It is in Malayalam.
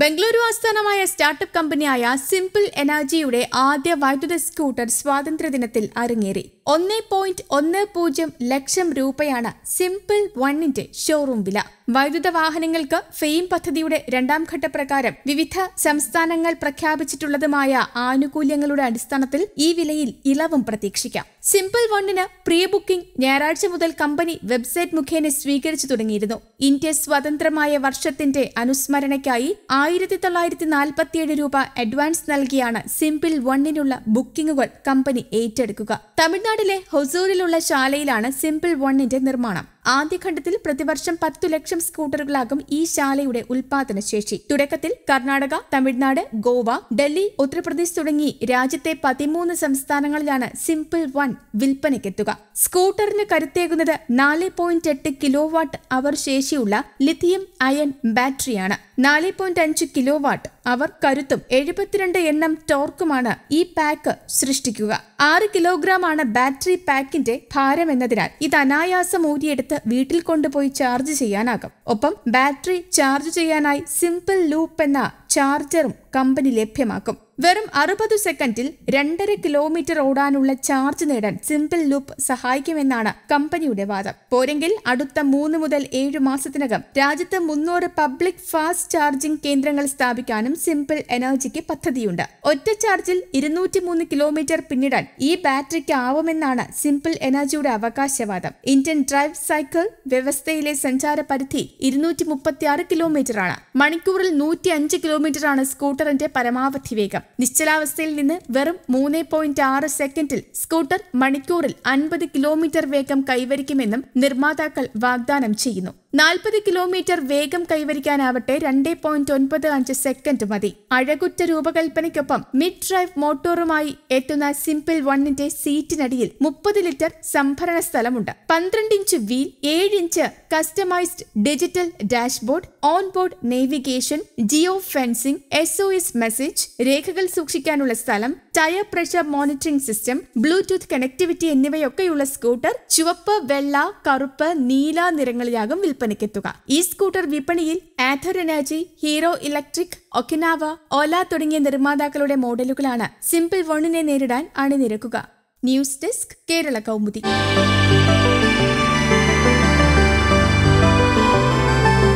ബംഗളൂരു ആസ്ഥാനമായ സ്റ്റാർട്ടപ്പ് കമ്പനിയായ സിംപിൾ എനർജിയുടെ ആദ്യ വൈദ്യുത സ്കൂട്ടർ സ്വാതന്ത്ര്യദിനത്തിൽ അരങ്ങേറി ഒന്ന് പോയിന്റ് ഒന്ന് പൂജ്യം ലക്ഷം രൂപയാണ് സിംപിൾ വണ്ണിന്റെ ഷോറൂം വില വൈദ്യുത വാഹനങ്ങൾക്ക് ഫെയിം പദ്ധതിയുടെ രണ്ടാം ഘട്ട പ്രകാരം വിവിധ സംസ്ഥാനങ്ങൾ പ്രഖ്യാപിച്ചിട്ടുള്ളതുമായ ആനുകൂല്യങ്ങളുടെ അടിസ്ഥാനത്തിൽ ഈ വിലയിൽ ഇളവും പ്രതീക്ഷിക്കാം സിമ്പിൾ വണ്ണിന് പ്രീ ബുക്കിംഗ് ഞായറാഴ്ച മുതൽ കമ്പനി വെബ്സൈറ്റ് മുഖേന സ്വീകരിച്ചു തുടങ്ങിയിരുന്നു ഇന്ത്യ സ്വതന്ത്രമായ വർഷത്തിന്റെ അനുസ്മരണയ്ക്കായി ആയിരത്തി തൊള്ളായിരത്തി നാൽപ്പത്തിയേഴ് രൂപ അഡ്വാൻസ് നൽകിയാണ് സിമ്പിൾ വണ്ണിനുള്ള ബുക്കിംഗുകൾ കമ്പനി ഏറ്റെടുക്കുക തമിഴ്നാട്ടിലെ ഹൊസൂരിലുള്ള ശാലയിലാണ് സിമ്പിൾ വണ്ണിന്റെ നിർമ്മാണം ആദ്യഘട്ടത്തിൽ പ്രതിവർഷം പത്തു ലക്ഷം സ്കൂട്ടറുകളാകും ഈ ശാലയുടെ ഉൽപാദന ശേഷി തുടക്കത്തിൽ കർണാടക തമിഴ്നാട് ഗോവ ഡൽഹി ഉത്തർപ്രദേശ് തുടങ്ങി രാജ്യത്തെ പതിമൂന്ന് സംസ്ഥാനങ്ങളിലാണ് സിംപിൾ വൺ വിൽപ്പനയ്ക്കെത്തുക സ്കൂട്ടറിന് കരുത്തേകുന്നത് നാല് പോയിന്റ് എട്ട് കിലോ വാട്ട് അവർ ശേഷിയുള്ള ലിഥിയം അയൺ ബാറ്ററിയാണ് നാല് പോയിന്റ് അഞ്ച് കിലോ വാട്ട് അവർ കരുത്തും എഴുപത്തിരണ്ട് എണ്ണം ടോർക്കുമാണ് ഈ പാക്ക് സൃഷ്ടിക്കുക ആറ് കിലോഗ്രാം ആണ് ബാറ്ററി പാക്കിന്റെ ഭാരം എന്നതിനാൽ ഇത് അനായാസം ഊരിയെടുത്ത് എടുത്ത് വീട്ടിൽ കൊണ്ടുപോയി ചാർജ് ചെയ്യാനാകും ഒപ്പം ബാറ്ററി ചാർജ് ചെയ്യാനായി സിമ്പിൾ ലൂപ്പ് എന്ന ചാർജറും കമ്പനി ലഭ്യമാക്കും വെറും അറുപത് സെക്കൻഡിൽ രണ്ടര കിലോമീറ്റർ ഓടാനുള്ള ചാർജ് നേടാൻ സിമ്പിൾ ലൂപ്പ് സഹായിക്കുമെന്നാണ് കമ്പനിയുടെ വാദം പോരെങ്കിൽ അടുത്ത മൂന്ന് മുതൽ ഏഴ് മാസത്തിനകം രാജ്യത്ത് മുന്നൂറ് പബ്ലിക് ഫാസ്റ്റ് ചാർജിംഗ് കേന്ദ്രങ്ങൾ സ്ഥാപിക്കാനും സിമ്പിൾ എനർജിക്ക് പദ്ധതിയുണ്ട് ഒറ്റ ചാർജിൽ മൂന്ന് കിലോമീറ്റർ പിന്നിടാൻ ഈ ബാറ്ററിക്ക് ആവുമെന്നാണ് സിമ്പിൾ എനർജിയുടെ അവകാശവാദം ഇന്ത്യൻ ഡ്രൈവ് സൈക്കിൾ വ്യവസ്ഥയിലെ സഞ്ചാര പരിധി ഇരുന്നൂറ്റി മുപ്പത്തിയാറ് കിലോമീറ്ററാണ് മണിക്കൂറിൽ നൂറ്റി അഞ്ച് കിലോമീറ്ററാണ് സ്കൂട്ടറിന്റെ പരമാവധി വേഗം നിശ്ചലാവസ്ഥയിൽ നിന്ന് വെറും മൂന്ന് പോയിന്റ് ആറ് സെക്കൻഡിൽ സ്കൂട്ടർ മണിക്കൂറിൽ അൻപത് കിലോമീറ്റർ വേഗം കൈവരിക്കുമെന്നും നിർമ്മാതാക്കൾ വാഗ്ദാനം ചെയ്യുന്നു നാൽപ്പത് കിലോമീറ്റർ വേഗം കൈവരിക്കാനാവട്ടെ രണ്ടേ പോയിന്റ് ഒൻപത് അഞ്ച് സെക്കൻഡ് മതി അഴകുറ്റ രൂപകൽപ്പനയ്ക്കൊപ്പം മിഡ് ഡ്രൈവ് മോട്ടോറുമായി എത്തുന്ന സിംപിൾ വണ്ണിന്റെ സീറ്റിനടിയിൽ മുപ്പത് ലിറ്റർ സംഭരണ സ്ഥലമുണ്ട് പന്ത്രണ്ട് ഇഞ്ച് വീൽ ഏഴ് inch customised digital dashboard on board navigation geofencing S O S message രേഖകൾ സൂക്ഷിക്കാനുള്ള സ്ഥലം tyre pressure monitoring system Bluetooth connectivity എന്നിവയൊക്കെയുള്ള സ്കൂട്ടർ ചുവപ്പ് വെള്ള കറുപ്പ് നീല നിറങ്ങളിലാകും വിൽപ്പന വിൽപ്പനയ്ക്കെത്തുക ഈ സ്കൂട്ടർ വിപണിയിൽ Ather Energy Hero Electric Okinawa Ola തുടങ്ങിയ നിർമ്മാതാക്കളുടെ മോഡലുകളാണ് സിമ്പിൾ വണ്ണിനെ നേരിടാൻ അണിനിരക്കുക ന്യൂസ് ഡെസ്ക് കേരള കൗമുദി